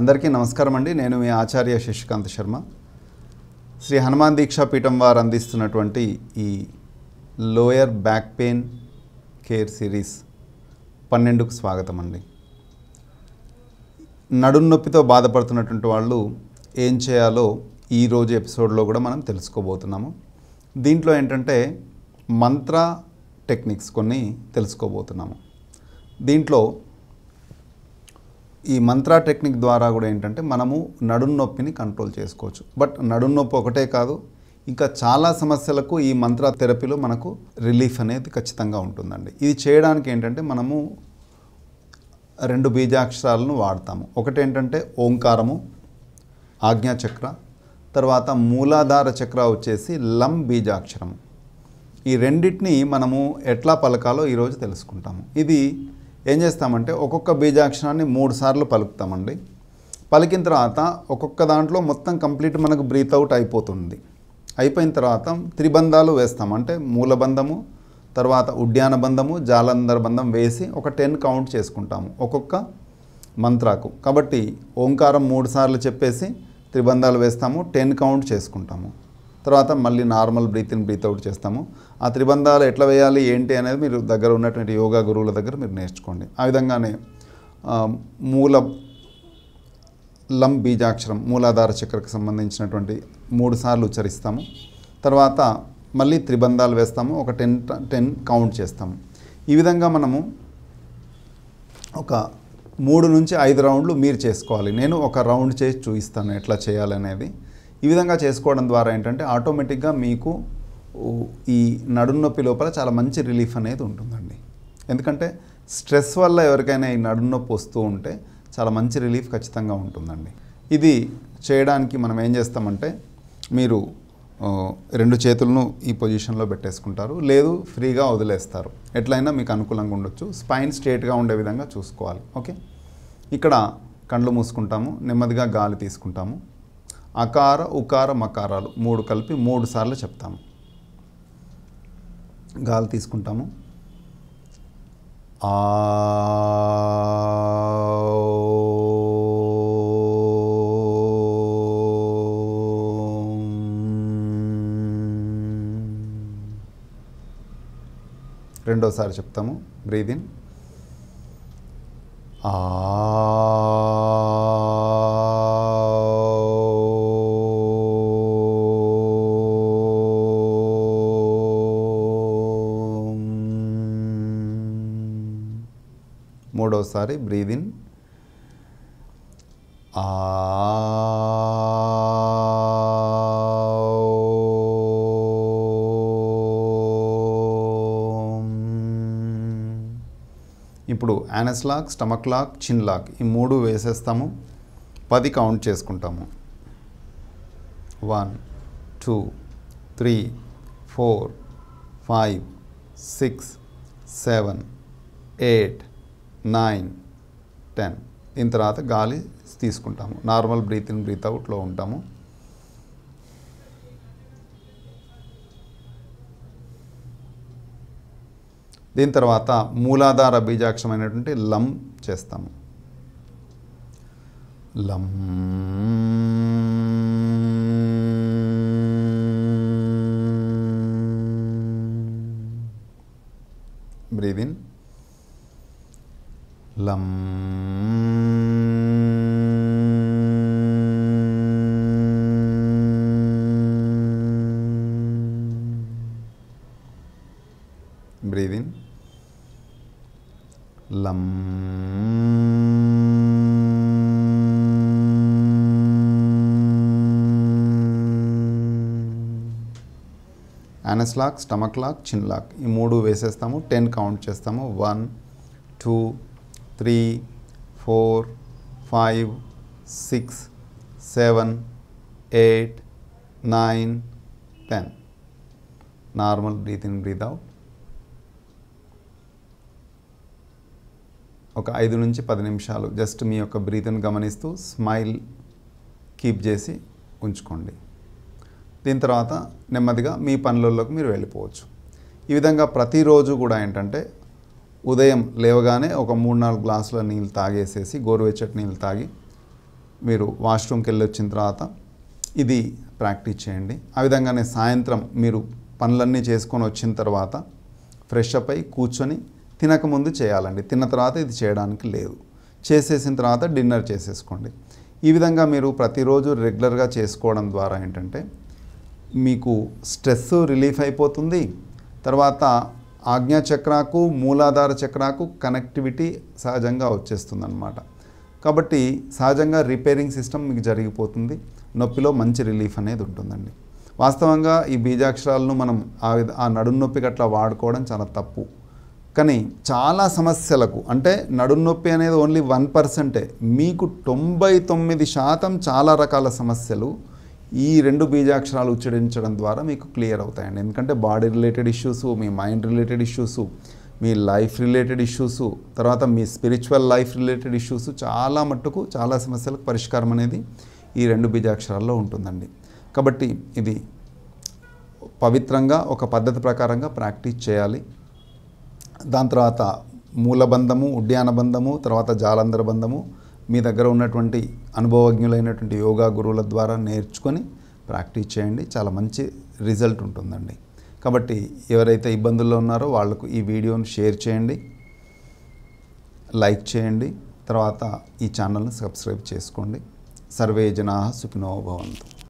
అందరికీ నమస్కారం అండి నేను మీ ఆచార్య శశికాంత్ శర్మ శ్రీ హనుమాన్ దీక్షా పీఠం వారు అందిస్తున్నటువంటి ఈ lower back pain care series పన్నెండుకు స్వాగతం అండి నడుం నొప్పితో బాధపడుతున్నటువంటి వాళ్ళు ఏం చేయాలో ఈరోజు ఎపిసోడ్లో కూడా మనం తెలుసుకోబోతున్నాము దీంట్లో ఏంటంటే మంత్ర టెక్నిక్స్ కొన్ని తెలుసుకోబోతున్నాము దీంట్లో ఈ మంత్ర టెక్నిక్ ద్వారా కూడా ఏంటంటే మనము నడుము నొప్పిని కంట్రోల్ చేసుకోవచ్చు బట్ నడుము నొప్పి ఒకటే కాదు ఇంకా చాలా సమస్యలకు ఈ మంత్ర థెరపీలో మనకు రిలీఫ్ అనేది ఖచ్చితంగా ఉంటుందండి ఇది చేయడానికి ఏంటంటే మనము రెండు బీజాక్షరాలను వాడతాము ఒకటి ఏంటంటే ఓంకారము ఆజ్ఞాచక్ర తర్వాత మూలాధార చక్ర వచ్చేసి లం బీజాక్షరము ఈ రెండింటిని మనము ఎట్లా పలకాలో ఈరోజు తెలుసుకుంటాము ఇది ఏం చేస్తామంటే ఒక్కొక్క బీజాక్షరాన్ని మూడు సార్లు పలుకుతామండి పలికిన తర్వాత ఒక్కొక్క దాంట్లో మొత్తం కంప్లీట్ మనకు బ్రీత్ అవుట్ అయిపోతుంది అయిపోయిన తర్వాత త్రిబంధాలు వేస్తాం అంటే మూలబంధము తర్వాత ఉడ్యాన బంధము జాలంధర బంధం వేసి ఒక టెన్ కౌంట్ చేసుకుంటాము ఒక్కొక్క మంత్రాకు కాబట్టి ఓంకారం మూడు సార్లు చెప్పేసి త్రిబంధాలు వేస్తాము టెన్ కౌంట్ చేసుకుంటాము తర్వాత మళ్ళీ normal breath in breath out చేస్తాము ఆ త్రిబంధాలు ఎట్లా వేయాలి ఏంటి అనేది మీరు దగ్గర ఉన్నటువంటి యోగా గురువుల దగ్గర మీరు నేర్చుకోండి ఆ విధంగానే మూల లం బీజాక్షరం మూలాధార చక్రకు సంబంధించినటువంటి మూడు సార్లు ఉచ్చరిస్తాము తర్వాత మళ్ళీ త్రిబంధాలు వేస్తాము ఒక టెన్ టెన్ కౌంట్ చేస్తాము ఈ విధంగా మనము ఒక మూడు నుంచి ఐదు రౌండ్లు మీరు చేసుకోవాలి నేను ఒక రౌండ్ చేసి చూపిస్తాను ఎట్లా చేయాలనేది ఈ విధంగా చేసుకోవడం ద్వారా ఏంటంటే ఆటోమేటిక్గా మీకు ఈ నడుము నొప్పి లోపల చాలా మంచి రిలీఫ్ అనేది ఉంటుందండి ఎందుకంటే స్ట్రెస్ వల్ల ఎవరికైనా ఈ నడుము నొప్పి వస్తూ ఉంటే చాలా మంచి రిలీఫ్ ఖచ్చితంగా ఉంటుందండి ఇది చేయడానికి మనం ఏం చేస్తామంటే మీరు రెండు చేతులను ఈ పొజిషన్లో పెట్టేసుకుంటారు లేదు ఫ్రీగా వదిలేస్తారు ఎట్లయినా మీకు అనుకూలంగా ఉండొచ్చు స్పైన్ స్ట్రేట్గా ఉండే విధంగా చూసుకోవాలి ఓకే ఇక్కడ కండ్లు మూసుకుంటాము నెమ్మదిగా గాలి తీసుకుంటాము అకార ఉకార మకారాలు మూడు కలిపి మూడు సార్లు చెప్తాము గాలి తీసుకుంటాము ఆ రెండోసారి చెప్తాము బ్రీదిన్ ఆ మూడవసారి బ్రీదిన్ ఇప్పుడు anus lock stomach lock chin lock ఈ మూడు వేసేస్తాము పది కౌంట్ చేసుకుంటాము one two three four five six seven eight nine ten దీని తర్వాత గాలి తీసుకుంటాము నార్మల్ బ్రీత్ ఇన్ బ్రీత్ అవుట్లో ఉంటాము దీని తర్వాత మూలాధార బీజాక్షమైనటువంటి లం చేస్తాము లం బ్రీదిన్ ఇన్ లం breathing in lam lock stomach lock chin lock ఈ మూడు వేసేస్తాము టెన్ కౌంట్ చేస్తాము one two three four five six seven eight nine ten normal breath in breath out ఒక ఐదు నుంచి పది నిమిషాలు జస్ట్ మీ యొక్క బ్రీత్ని గమనిస్తూ స్మైల్ కీప్ చేసి ఉంచుకోండి దీని తర్వాత నెమ్మదిగా మీ పనులలోకి మీరు వెళ్ళిపోవచ్చు ఈ విధంగా ప్రతిరోజు కూడా ఏంటంటే ఉదయం లేవగానే ఒక మూడు నాలుగు గ్లాసుల నీళ్ళు తాగేసేసి గోరువెచ్చటి నీళ్ళు తాగి మీరు వాష్రూమ్కి వెళ్ళి వచ్చిన తర్వాత ఇది ప్రాక్టీస్ చేయండి ఆ విధంగానే సాయంత్రం మీరు పనులన్నీ చేసుకొని వచ్చిన తర్వాత ఫ్రెష్ అప్ అయి కూర్చొని తినకముందు చేయాలండి తిన్న తర్వాత ఇది చేయడానికి లేదు చేసేసిన తర్వాత డిన్నర్ చేసేసుకోండి ఈ విధంగా మీరు ప్రతిరోజు రెగ్యులర్గా చేసుకోవడం ద్వారా ఏంటంటే మీకు స్ట్రెస్ రిలీఫ్ అయిపోతుంది తర్వాత ఆజ్ఞాచక్రాకు మూలాధార చక్రాకు కనెక్టివిటీ సహజంగా వచ్చేస్తుందన్నమాట కాబట్టి సహజంగా రిపేరింగ్ సిస్టమ్ మీకు జరిగిపోతుంది నొప్పిలో మంచి రిలీఫ్ అనేది ఉంటుందండి వాస్తవంగా ఈ బీజాక్షరాలను మనం ఆ విధ ఆ నడుము అట్లా వాడుకోవడం చాలా తప్పు కానీ చాలా సమస్యలకు అంటే నడునొప్పి నొప్పి అనేది ఓన్లీ వన్ పర్సెంటే మీకు తొంభై తొమ్మిది శాతం చాలా రకాల సమస్యలు ఈ రెండు బీజాక్షరాలు ఉచ్చరించడం ద్వారా మీకు క్లియర్ అవుతాయండి ఎందుకంటే బాడీ రిలేటెడ్ ఇష్యూస్ మీ మైండ్ రిలేటెడ్ ఇష్యూస్ మీ లైఫ్ రిలేటెడ్ ఇష్యూస్ తర్వాత మీ స్పిరిచువల్ లైఫ్ రిలేటెడ్ ఇష్యూస్ చాలా మట్టుకు చాలా సమస్యలకు పరిష్కారం అనేది ఈ రెండు బీజాక్షరాల్లో ఉంటుందండి కాబట్టి ఇది పవిత్రంగా ఒక పద్ధతి ప్రకారంగా ప్రాక్టీస్ చేయాలి దాని తర్వాత మూలబంధము ఉడ్యాన బంధము తర్వాత జాలంధర బంధము మీ దగ్గర ఉన్నటువంటి అనుభవజ్ఞులైనటువంటి యోగా గురువుల ద్వారా నేర్చుకొని ప్రాక్టీస్ చేయండి చాలా మంచి రిజల్ట్ ఉంటుందండి కాబట్టి ఎవరైతే ఇబ్బందుల్లో ఉన్నారో వాళ్లకు ఈ వీడియోను షేర్ చేయండి లైక్ చేయండి తర్వాత ఈ ఛానల్ని సబ్స్క్రైబ్ చేసుకోండి సర్వే జనా సుఖినో